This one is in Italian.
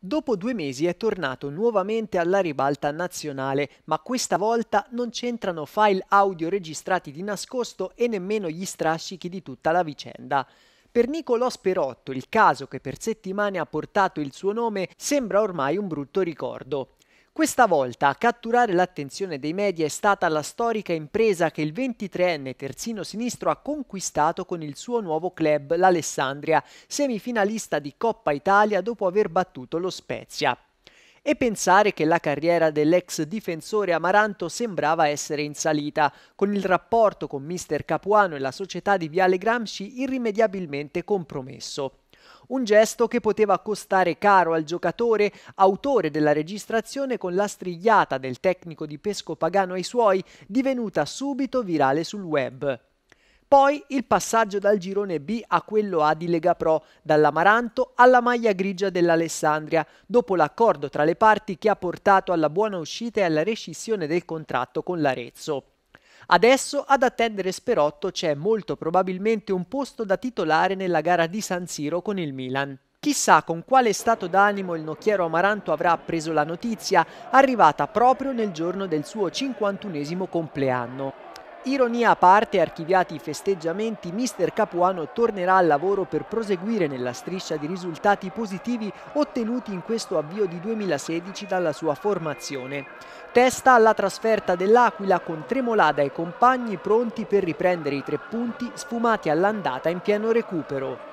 Dopo due mesi è tornato nuovamente alla ribalta nazionale, ma questa volta non c'entrano file audio registrati di nascosto e nemmeno gli strascichi di tutta la vicenda. Per Nicolò Sperotto il caso che per settimane ha portato il suo nome sembra ormai un brutto ricordo. Questa volta a catturare l'attenzione dei media è stata la storica impresa che il 23enne terzino sinistro ha conquistato con il suo nuovo club, l'Alessandria, semifinalista di Coppa Italia dopo aver battuto lo Spezia e pensare che la carriera dell'ex difensore Amaranto sembrava essere in salita, con il rapporto con mister Capuano e la società di Viale Gramsci irrimediabilmente compromesso. Un gesto che poteva costare caro al giocatore, autore della registrazione con la strigliata del tecnico di Pesco Pagano ai suoi, divenuta subito virale sul web. Poi il passaggio dal girone B a quello A di Lega Pro, dall'Amaranto alla maglia grigia dell'Alessandria, dopo l'accordo tra le parti che ha portato alla buona uscita e alla rescissione del contratto con l'Arezzo. Adesso ad attendere Sperotto c'è molto probabilmente un posto da titolare nella gara di San Siro con il Milan. Chissà con quale stato d'animo il nocchiero Amaranto avrà appreso la notizia, arrivata proprio nel giorno del suo 51 esimo compleanno. Ironia a parte, archiviati i festeggiamenti, Mister Capuano tornerà al lavoro per proseguire nella striscia di risultati positivi ottenuti in questo avvio di 2016 dalla sua formazione. Testa alla trasferta dell'Aquila con Tremolada e compagni pronti per riprendere i tre punti sfumati all'andata in pieno recupero.